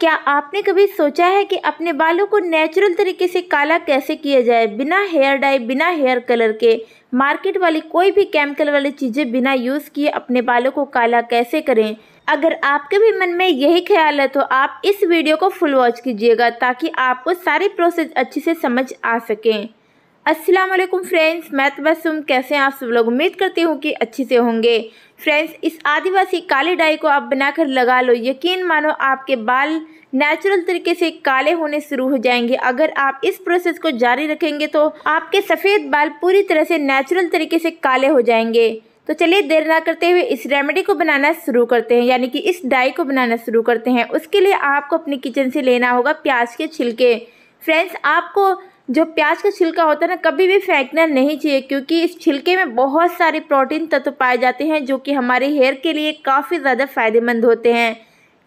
क्या आपने कभी सोचा है कि अपने बालों को नेचुरल तरीके से काला कैसे किया जाए बिना हेयर डाई बिना हेयर कलर के मार्केट वाली कोई भी केमिकल वाली चीज़ें बिना यूज़ किए अपने बालों को काला कैसे करें अगर आपके भी मन में यही ख्याल है तो आप इस वीडियो को फुल वॉच कीजिएगा ताकि आपको सारी प्रोसेस अच्छे से समझ आ सकें अस्सलाम वालेकुम फ्रेंड्स मैं तबसुम तो कैसे हैं आप सब लोग उम्मीद करती हूँ कि अच्छे से होंगे फ्रेंड्स इस आदिवासी काले डाई को आप बनाकर लगा लो यकीन मानो आपके बाल नेचुरल तरीके से काले होने शुरू हो जाएंगे अगर आप इस प्रोसेस को जारी रखेंगे तो आपके सफ़ेद बाल पूरी तरह से नेचुरल तरीके से काले हो जाएंगे तो चलिए देर ना करते हुए इस रेमेडी को बनाना शुरू करते हैं यानी कि इस डाई को बनाना शुरू करते हैं उसके लिए आपको अपनी किचन से लेना होगा प्याज के छिलके फ्रेंड्स आपको जो प्याज का छिलका होता है ना कभी भी फेंकना नहीं चाहिए क्योंकि इस छिलके में बहुत सारे प्रोटीन तत्व पाए जाते हैं जो कि हमारे हेयर के लिए काफ़ी ज़्यादा फ़ायदेमंद होते हैं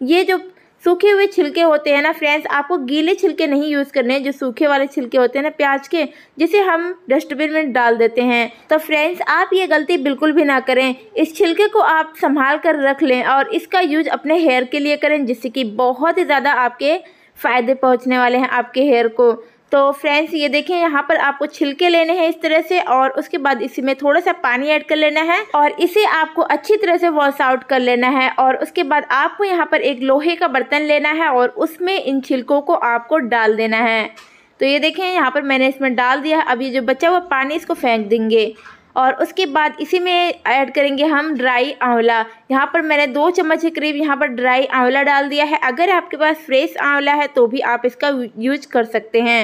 ये जो सूखे हुए छिलके होते हैं ना फ्रेंड्स आपको गीले छिलके नहीं यूज़ करने हैं जो सूखे वाले छिलके होते हैं ना प्याज के जिसे हम डस्टबिन में डाल देते हैं तो फ्रेंड्स आप ये गलती बिल्कुल भी ना करें इस छिलके को आप संभाल कर रख लें और इसका यूज अपने हेयर के लिए करें जिससे कि बहुत ही ज़्यादा आपके फ़ायदे पहुँचने वाले हैं आपके हेयर को तो फ्रेंड्स ये देखें यहाँ पर आपको छिलके लेने हैं इस तरह से और उसके बाद इसी में थोड़ा सा पानी ऐड कर लेना है और इसे आपको अच्छी तरह से वॉश आउट कर लेना है और उसके बाद आपको यहाँ पर एक लोहे का बर्तन लेना है और उसमें इन छिलकों को आपको डाल देना है तो ये देखें यहाँ पर मैंने इसमें डाल दिया अब ये जो बचा हुआ पानी इसको फेंक देंगे और उसके बाद इसी में ऐड करेंगे हम ड्राई आंवला यहाँ पर मैंने दो चम्मच के करीब यहाँ पर ड्राई आंवला डाल दिया है अगर आपके पास फ्रेश आंवला है तो भी आप इसका यूज कर सकते हैं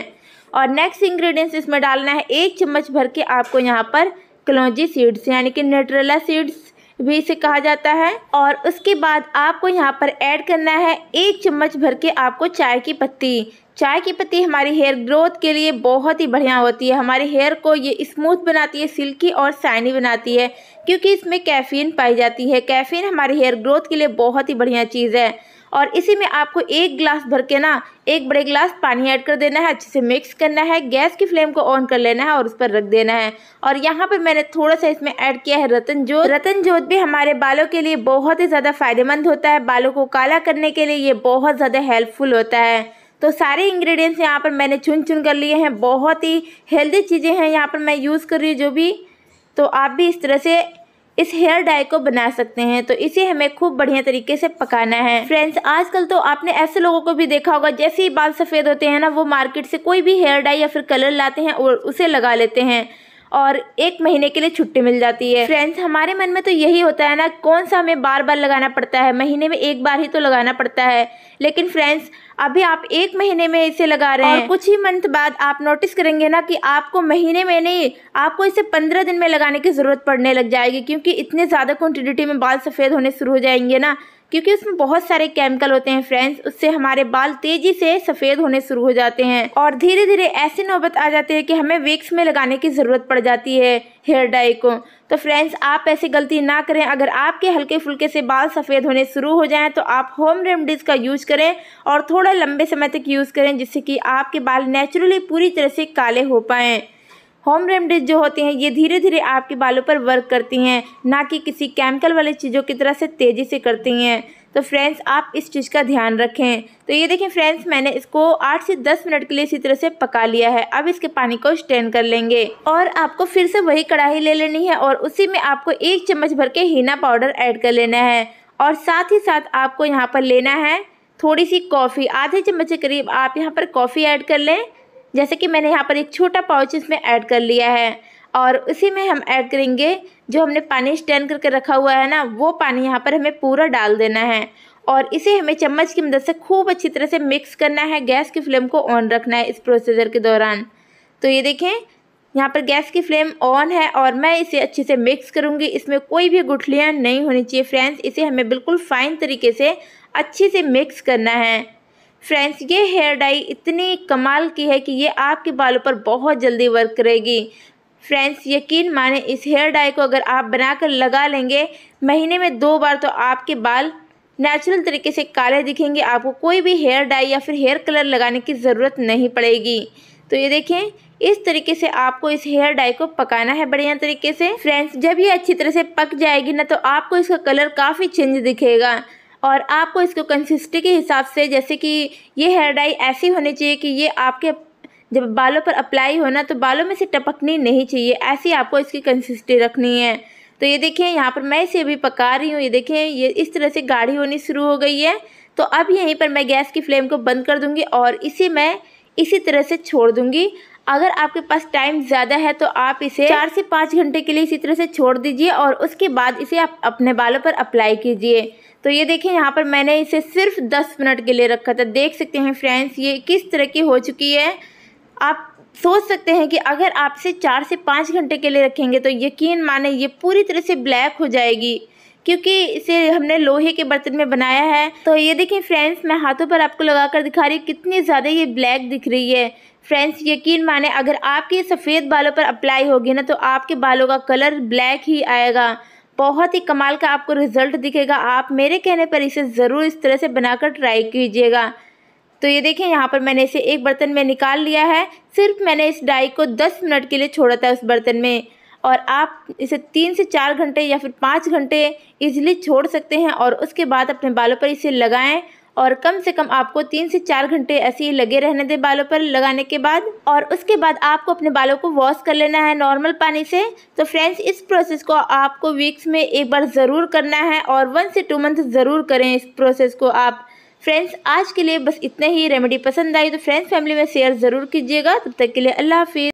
और नेक्स्ट इंग्रेडिएंट्स इसमें डालना है एक चम्मच भर के आपको यहाँ पर कलौजी सीड्स यानी कि न्यूट्रेला सीड्स भी इसे कहा जाता है और उसके बाद आपको यहाँ पर ऐड करना है एक चम्मच भर के आपको चाय की पत्ती चाय की पत्ती हमारी हेयर ग्रोथ के लिए बहुत ही बढ़िया होती है हमारे हेयर को ये स्मूथ बनाती है सिल्की और शाइनी बनाती है क्योंकि इसमें कैफीन पाई जाती है कैफीन हमारे हेयर ग्रोथ के लिए बहुत ही बढ़िया चीज़ है और इसी में आपको एक गिलास भर के ना एक बड़े गिलास पानी ऐड कर देना है अच्छे से मिक्स करना है गैस की फ्लेम को ऑन कर लेना है और उस पर रख देना है और यहाँ पर मैंने थोड़ा सा इसमें ऐड किया है रतन जोत रतन जोत भी हमारे बालों के लिए बहुत ही ज़्यादा फायदेमंद होता है बालों को काला करने के लिए ये बहुत ज़्यादा हेल्पफुल होता है तो सारे इंग्रेडिएंट्स यहाँ पर मैंने चुन चुन कर लिए हैं बहुत ही हेल्दी चीज़ें हैं यहाँ पर मैं यूज़ कर रही हूँ जो भी तो आप भी इस तरह से इस हेयर डाई को बना सकते हैं तो इसे हमें खूब बढ़िया तरीके से पकाना है फ्रेंड्स आजकल तो आपने ऐसे लोगों को भी देखा होगा जैसे ही बाल सफ़ेद होते हैं ना वो मार्केट से कोई भी हेयर डाई या फिर कलर लाते हैं और उसे लगा लेते हैं और एक महीने के लिए छुट्टी मिल जाती है फ्रेंड्स हमारे मन में तो यही होता है ना कौन सा हमें बार बार लगाना पड़ता है महीने में एक बार ही तो लगाना पड़ता है लेकिन फ्रेंड्स अभी आप एक महीने में इसे लगा रहे हैं और कुछ ही मंथ बाद आप नोटिस करेंगे ना कि आपको महीने में नहीं आपको इसे पंद्रह दिन में लगाने की ज़रूरत पड़ने लग जाएगी क्योंकि इतने ज़्यादा क्वान्टिटी में बाल सफ़ेद होने शुरू हो जाएंगे ना क्योंकि उसमें बहुत सारे केमिकल होते हैं फ्रेंड्स उससे हमारे बाल तेजी से सफ़ेद होने शुरू हो जाते हैं और धीरे धीरे ऐसी नौबत आ जाती है कि हमें विक्स में लगाने की ज़रूरत पड़ जाती है हेयर डाई को तो फ्रेंड्स आप ऐसी गलती ना करें अगर आपके हल्के फुल्के से बाल सफ़ेद होने शुरू हो जाएं तो आप होम रेमडीज़ का यूज़ करें और थोड़ा लंबे समय तक यूज़ करें जिससे कि आपके बाल नेचुरली पूरी तरह से काले हो पाएँ होम रेमडीज जो होती हैं ये धीरे धीरे आपके बालों पर वर्क करती हैं ना कि किसी केमिकल वाली चीज़ों की तरह से तेज़ी से करती हैं तो फ्रेंड्स आप इस चीज़ का ध्यान रखें तो ये देखें फ्रेंड्स मैंने इसको 8 से 10 मिनट के लिए इसी तरह से पका लिया है अब इसके पानी को स्टेन कर लेंगे और आपको फिर से वही कढ़ाई ले लेनी है और उसी में आपको एक चम्मच भर के हीना पाउडर ऐड कर लेना है और साथ ही साथ आपको यहाँ पर लेना है थोड़ी सी कॉफ़ी आधे चम्मच के करीब आप यहाँ पर कॉफ़ी ऐड कर लें जैसे कि मैंने यहाँ पर एक छोटा पाउच इसमें ऐड कर लिया है और उसी में हम ऐड करेंगे जो हमने पानी स्टैंड करके रखा हुआ है ना वो पानी यहाँ पर हमें पूरा डाल देना है और इसे हमें चम्मच की मदद से खूब अच्छी तरह से मिक्स करना है गैस की फ्लेम को ऑन रखना है इस प्रोसीजर के दौरान तो ये देखें यहाँ पर गैस की फ्लेम ऑन है और मैं इसे अच्छे से मिक्स करूँगी इसमें कोई भी गुठलियाँ नहीं होनी चाहिए फ्रेंड्स इसे हमें बिल्कुल फ़ाइन तरीके से अच्छे से मिक्स करना है फ्रेंड्स ये हेयर डाई इतनी कमाल की है कि ये आपके बालों पर बहुत जल्दी वर्क करेगी फ्रेंड्स यकीन माने इस हेयर डाई को अगर आप बनाकर लगा लेंगे महीने में दो बार तो आपके बाल नेचुरल तरीके से काले दिखेंगे आपको कोई भी हेयर डाई या फिर हेयर कलर लगाने की ज़रूरत नहीं पड़ेगी तो ये देखें इस तरीके से आपको इस हेयर डाई को पकाना है बढ़िया तरीके से फ्रेंड्स जब ये अच्छी तरह से पक जाएगी ना तो आपको इसका कलर काफ़ी चेंज दिखेगा और आपको इसको कंसिस्टी के हिसाब से जैसे कि ये हेयर डाई ऐसी होनी चाहिए कि ये आपके जब बालों पर अप्लाई होना तो बालों में से टपकनी नहीं चाहिए ऐसी आपको इसकी कंसिस्टी रखनी है तो ये देखिए यहाँ पर मैं इसे अभी पका रही हूँ ये देखिए ये इस तरह से गाढ़ी होनी शुरू हो गई है तो अब यहीं पर मैं गैस की फ्लेम को बंद कर दूँगी और इसे मैं इसी तरह से छोड़ दूँगी अगर आपके पास टाइम ज़्यादा है तो आप इसे चार से पाँच घंटे के लिए इसी तरह से छोड़ दीजिए और उसके बाद इसे आप अपने बालों पर अप्लाई कीजिए तो ये देखें यहाँ पर मैंने इसे सिर्फ दस मिनट के लिए रखा था देख सकते हैं फ्रेंड्स ये किस तरह की हो चुकी है आप सोच सकते हैं कि अगर आप इसे चार से पाँच घंटे के लिए रखेंगे तो यकीन माने ये पूरी तरह से ब्लैक हो जाएगी क्योंकि इसे हमने लोहे के बर्तन में बनाया है तो ये देखें फ्रेंड्स मैं हाथों पर आपको लगा कर दिखा रही कितनी ज़्यादा ये ब्लैक दिख रही है फ्रेंड्स यकीन माने अगर आपके सफ़ेद बालों पर अप्लाई होगी ना तो आपके बालों का कलर ब्लैक ही आएगा बहुत ही कमाल का आपको रिज़ल्ट दिखेगा आप मेरे कहने पर इसे ज़रूर इस तरह से बनाकर ट्राई कीजिएगा तो ये देखें यहाँ पर मैंने इसे एक बर्तन में निकाल लिया है सिर्फ मैंने इस डाई को दस मिनट के लिए छोड़ा था उस बर्तन में और आप इसे तीन से चार घंटे या फिर पाँच घंटे ईजिली छोड़ सकते हैं और उसके बाद अपने बालों पर इसे लगाएं और कम से कम आपको तीन से चार घंटे ऐसे ही लगे रहने दें बालों पर लगाने के बाद और उसके बाद आपको अपने बालों को वॉश कर लेना है नॉर्मल पानी से तो फ्रेंड्स इस प्रोसेस को आपको वीक्स में एक बार ज़रूर करना है और वन से टू मंथ ज़रूर करें इस प्रोसेस को आप फ्रेंड्स आज के लिए बस इतना ही रेमेडी पसंद आई तो फ्रेंड्स फैमिली में शेयर ज़रूर कीजिएगा तब तक के लिए अल्लाह हाफिज़